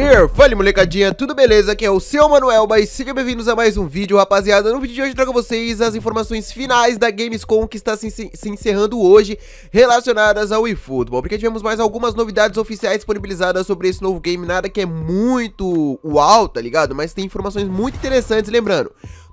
Here, fala molecadinha, tudo beleza? Aqui é o seu Manuel? mas sejam bem-vindos a mais um vídeo, rapaziada. No vídeo de hoje eu trago a vocês as informações finais da Gamescom que está se, se encerrando hoje relacionadas ao eFootball, porque tivemos mais algumas novidades oficiais disponibilizadas sobre esse novo game, nada que é muito uau, tá ligado? Mas tem informações muito interessantes, lembrando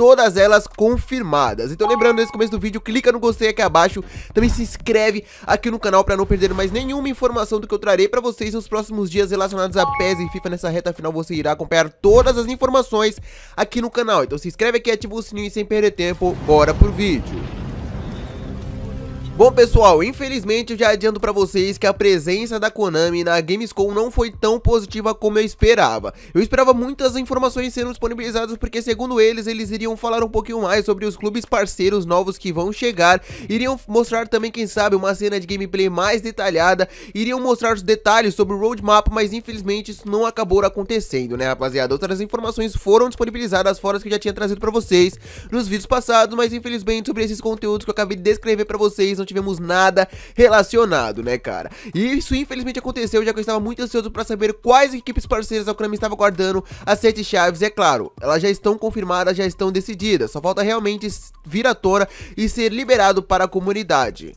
todas elas confirmadas. Então lembrando, nesse começo do vídeo, clica no gostei aqui abaixo, também se inscreve aqui no canal para não perder mais nenhuma informação do que eu trarei para vocês nos próximos dias relacionados a PES e FIFA. Nessa reta final você irá acompanhar todas as informações aqui no canal. Então se inscreve aqui, ativa o sininho e sem perder tempo, bora pro vídeo. Bom pessoal, infelizmente eu já adianto pra vocês que a presença da Konami na Gamescom não foi tão positiva como eu esperava. Eu esperava muitas informações sendo disponibilizadas porque segundo eles, eles iriam falar um pouquinho mais sobre os clubes parceiros novos que vão chegar, iriam mostrar também, quem sabe, uma cena de gameplay mais detalhada, iriam mostrar os detalhes sobre o roadmap, mas infelizmente isso não acabou acontecendo, né rapaziada? Outras informações foram disponibilizadas fora as que eu já tinha trazido pra vocês nos vídeos passados, mas infelizmente sobre esses conteúdos que eu acabei de descrever pra vocês, não tivemos nada relacionado, né, cara? E isso infelizmente aconteceu, já que eu estava muito ansioso para saber quais equipes parceiras a Konami estava guardando as sete chaves, e é claro, elas já estão confirmadas, já estão decididas, só falta realmente vir à tona e ser liberado para a comunidade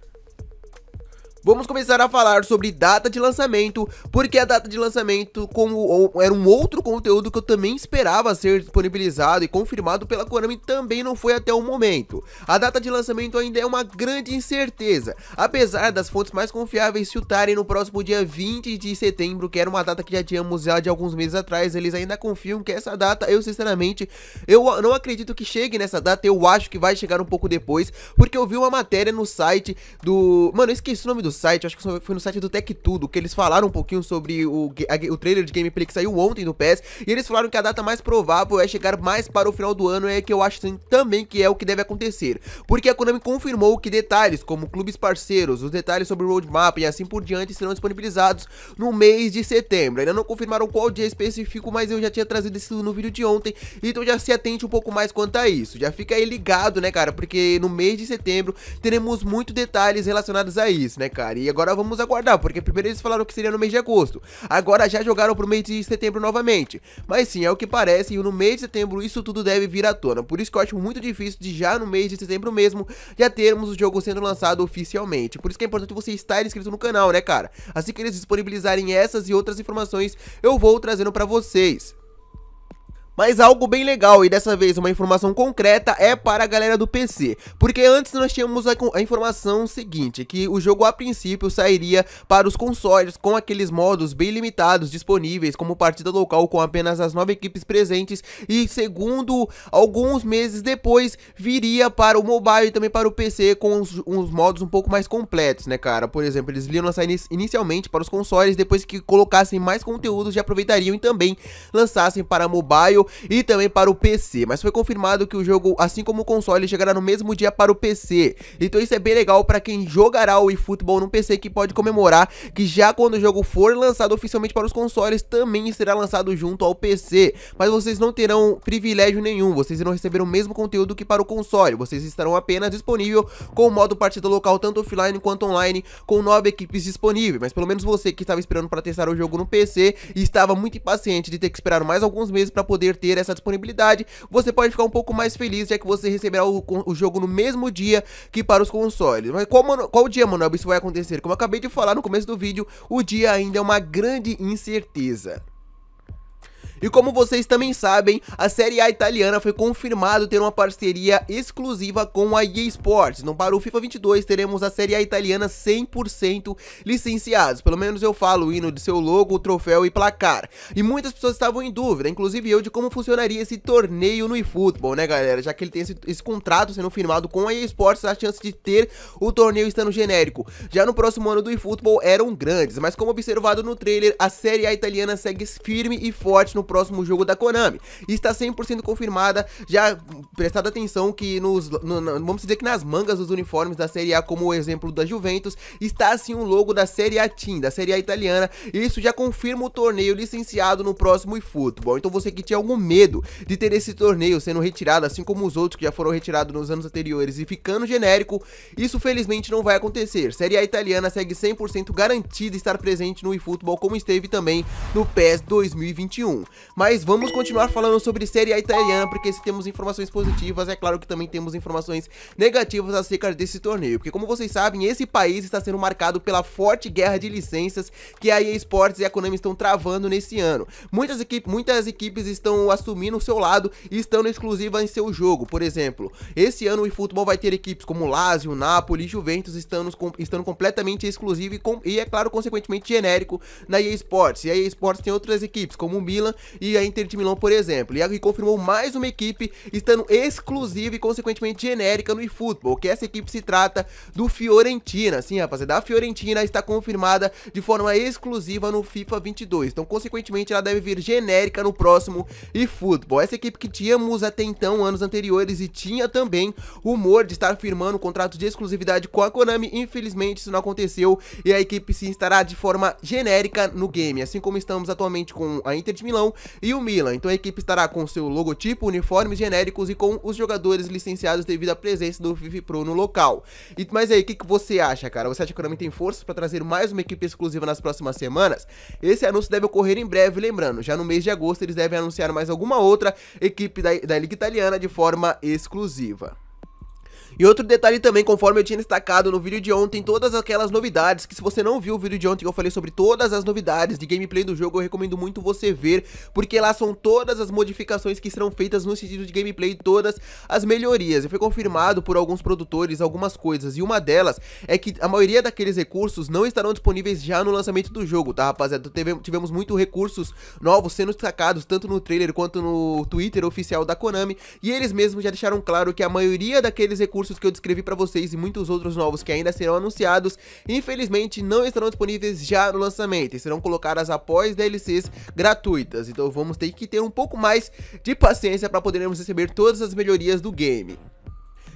vamos começar a falar sobre data de lançamento, porque a data de lançamento como era um outro conteúdo que eu também esperava ser disponibilizado e confirmado pela Konami também não foi até o momento. A data de lançamento ainda é uma grande incerteza, apesar das fontes mais confiáveis chutarem no próximo dia 20 de setembro, que era uma data que já tínhamos já de alguns meses atrás, eles ainda confiam que essa data, eu sinceramente, eu não acredito que chegue nessa data, eu acho que vai chegar um pouco depois, porque eu vi uma matéria no site do... Mano, eu esqueci o nome do site, acho que foi no site do Tech Tudo, que eles falaram um pouquinho sobre o, a, o trailer de gameplay que saiu ontem do PS, e eles falaram que a data mais provável é chegar mais para o final do ano, é que eu acho assim, também que é o que deve acontecer. Porque a Konami confirmou que detalhes, como clubes parceiros, os detalhes sobre o roadmap e assim por diante, serão disponibilizados no mês de setembro. Ainda não confirmaram qual dia específico, mas eu já tinha trazido isso no vídeo de ontem, então já se atente um pouco mais quanto a isso. Já fica aí ligado, né, cara, porque no mês de setembro teremos muitos detalhes relacionados a isso, né, cara cara. E agora vamos aguardar, porque primeiro eles falaram que seria no mês de agosto. Agora já jogaram pro mês de setembro novamente. Mas sim, é o que parece, e no mês de setembro isso tudo deve vir à tona. Por isso que eu acho muito difícil de já no mês de setembro mesmo, já termos o jogo sendo lançado oficialmente. Por isso que é importante você estar inscrito no canal, né, cara? Assim que eles disponibilizarem essas e outras informações, eu vou trazendo pra vocês. Mas algo bem legal, e dessa vez uma informação concreta, é para a galera do PC. Porque antes nós tínhamos a, a, informação seguinte, que o jogo a princípio sairia para os consoles com aqueles modos bem limitados disponíveis, como partida local com apenas as nove equipes presentes, e segundo, alguns meses depois, viria para o mobile e também para o PC com uns, uns modos um pouco mais completos, né cara? Por exemplo, eles iriam lançar in inicialmente para os consoles, depois que colocassem mais conteúdos, já aproveitariam e também lançassem para mobile e também para o PC. Mas foi confirmado que o jogo, assim como o console, chegará no mesmo dia para o PC. Então isso é bem legal para quem jogará o eFootball no PC que pode comemorar que já quando o jogo for lançado oficialmente para os consoles, também será lançado junto ao PC. Mas vocês não terão privilégio nenhum, vocês irão receber o mesmo conteúdo que para o console. Vocês estarão apenas disponível com o modo partida local, tanto offline quanto online, com nove equipes disponíveis. Mas pelo menos você que estava esperando para testar o jogo no PC e estava muito impaciente de ter que esperar mais alguns meses para poder poder ter essa disponibilidade, você pode ficar um pouco mais feliz, já que você receberá o, o jogo no mesmo dia que para os consoles. Mas qual, qual dia, Manoel, isso vai acontecer? Como eu acabei de falar no começo do vídeo, o dia ainda é uma grande incerteza. E como vocês também sabem, a Série A italiana foi confirmado ter uma parceria exclusiva com a EA Sports. Não para o FIFA 22 teremos a Série A italiana 100% licenciados. Pelo menos eu falo o hino de seu logo, troféu e placar. E muitas pessoas estavam em dúvida, inclusive eu, de como funcionaria esse torneio no eFootball, né galera? Já que ele tem esse, esse contrato sendo firmado com a EA Sports, a chance de ter o torneio estando genérico. Já no próximo ano do eFootball eram grandes, mas como observado no trailer, a Série A italiana segue firme e forte no próximo jogo da Konami. está 100% confirmada, já prestado atenção que nos, no, no, vamos dizer que nas mangas dos uniformes da Série A, como o exemplo da Juventus, está assim um logo da Série A Team, da Série A italiana, e isso já confirma o torneio licenciado no próximo eFootball. Então você que tinha algum medo de ter esse torneio sendo retirado, assim como os outros que já foram retirados nos anos anteriores e ficando genérico, isso felizmente não vai acontecer. Série A italiana segue 100% garantida estar presente no eFootball como esteve também no PES 2021. Mas vamos continuar falando sobre série A italiana, porque se temos informações positivas, é claro que também temos informações negativas acerca desse torneio. Porque como vocês sabem, esse país está sendo marcado pela forte guerra de licenças que a EA Sports e a Konami estão travando nesse ano. Muitas, equipe, muitas equipes estão assumindo o seu lado e estando exclusivas em seu jogo. Por exemplo, esse ano o futebol vai ter equipes como Lazio, Napoli e Juventus estando, estando completamente exclusivo e, com, e, é claro, consequentemente genérico na EA Sports. E a EA Sports tem outras equipes, como o Milan, e a Inter de Milão, por exemplo. E confirmou mais uma equipe estando exclusiva e consequentemente genérica no eFootball, que essa equipe se trata do Fiorentina. Sim, rapaziada, a Fiorentina está confirmada de forma exclusiva no FIFA 22. Então, consequentemente, ela deve vir genérica no próximo eFootball. Essa equipe que tínhamos até então, anos anteriores, e tinha também rumor de estar firmando um contrato de exclusividade com a Konami. Infelizmente, isso não aconteceu e a equipe se instará de forma genérica no game, assim como estamos atualmente com a Inter de Milão e o Milan. Então a equipe estará com seu logotipo, uniformes genéricos e com os jogadores licenciados devido à presença do Vivi Pro no local. E, mas aí, o que, que você acha, cara? Você acha que o Konami tem forças para trazer mais uma equipe exclusiva nas próximas semanas? Esse anúncio deve ocorrer em breve, lembrando, já no mês de agosto eles devem anunciar mais alguma outra equipe da, da Liga Italiana de forma exclusiva. E outro detalhe também, conforme eu tinha destacado no vídeo de ontem, todas aquelas novidades, que se você não viu o vídeo de ontem que eu falei sobre todas as novidades de gameplay do jogo, eu recomendo muito você ver, porque lá são todas as modificações que serão feitas no sentido de gameplay, todas as melhorias. E foi confirmado por alguns produtores algumas coisas, e uma delas é que a maioria daqueles recursos não estarão disponíveis já no lançamento do jogo, tá rapaziada? Tivemos muito recursos novos sendo destacados, tanto no trailer quanto no Twitter oficial da Konami, e eles mesmos já deixaram claro que a maioria daqueles recursos cursos que eu descrevi para vocês e muitos outros novos que ainda serão anunciados, infelizmente não estarão disponíveis já no lançamento e serão colocadas após DLCs gratuitas. Então vamos ter que ter um pouco mais de paciência para podermos receber todas as melhorias do game.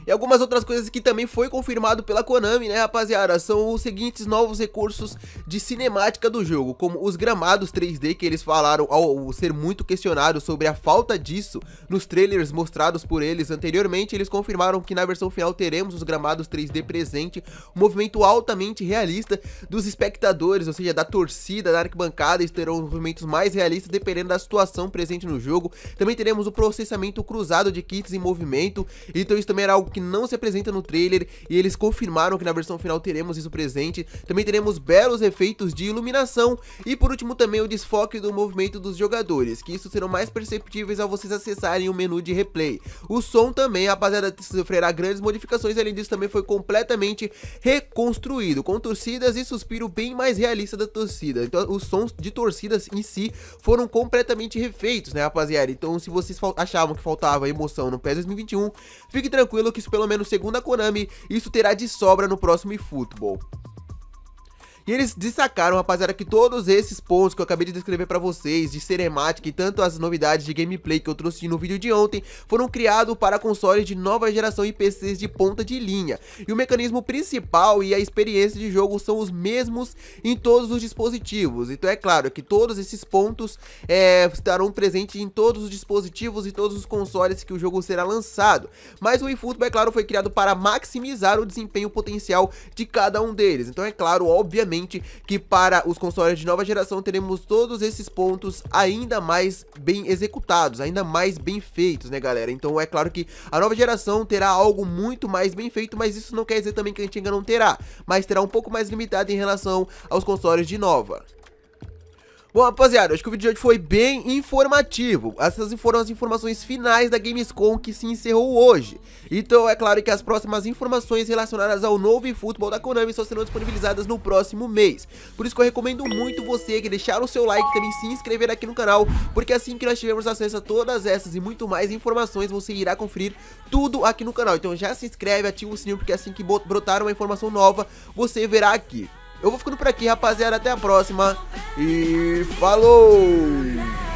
E algumas outras coisas que também foi confirmado pela Konami, né, rapaziada? São os seguintes novos recursos de cinemática do jogo, como os gramados 3D que eles falaram ao ser muito questionado sobre a falta disso nos trailers mostrados por eles anteriormente, eles confirmaram que na versão final teremos os gramados 3D presente, um movimento altamente realista dos espectadores, ou seja, da torcida, da arquibancada, eles terão movimentos mais realistas dependendo da situação presente no jogo. Também teremos o processamento cruzado de kits em movimento, então isso também era algo que não se apresenta no trailer e eles confirmaram que na versão final teremos isso presente. Também teremos belos efeitos de iluminação e por último também o desfoque do movimento dos jogadores, que isso serão mais perceptíveis ao vocês acessarem o menu de replay. O som também, rapaziada, sofrerá grandes modificações, além disso também foi completamente reconstruído, com torcidas e suspiro bem mais realista da torcida. Então os sons de torcidas em si foram completamente refeitos, né rapaziada? Então se vocês achavam que faltava emoção no PES 2021, fique tranquilo que pelo menos segundo a Konami, isso terá de sobra no próximo eFootball. E eles destacaram, rapaziada, que todos esses pontos que eu acabei de descrever pra vocês, de cinemática e tanto as novidades de gameplay que eu trouxe no vídeo de ontem, foram criados para consoles de nova geração e PCs de ponta de linha. E o mecanismo principal e a experiência de jogo são os mesmos em todos os dispositivos. Então é claro que todos esses pontos é, estarão presentes em todos os dispositivos e todos os consoles que o jogo será lançado. Mas o eFootball, é claro, foi criado para maximizar o desempenho potencial de cada um deles. Então é claro, obviamente, obviamente que para os consoles de nova geração teremos todos esses pontos ainda mais bem executados, ainda mais bem feitos, né galera? Então é claro que a nova geração terá algo muito mais bem feito, mas isso não quer dizer também que a antiga não terá, mas terá um pouco mais limitado em relação aos consoles de nova. Bom, rapaziada, acho que o vídeo de hoje foi bem informativo. Essas foram as informações finais da Gamescom que se encerrou hoje. Então é claro que as próximas informações relacionadas ao novo futebol da Konami só serão disponibilizadas no próximo mês. Por isso que eu recomendo muito você que deixar o seu like e também se inscrever aqui no canal, porque assim que nós tivermos acesso a todas essas e muito mais informações, você irá conferir tudo aqui no canal. Então já se inscreve, ativa o sininho, porque assim que brotar uma informação nova, você verá aqui. Eu vou ficando por aqui, rapaziada. Até a próxima. E falou!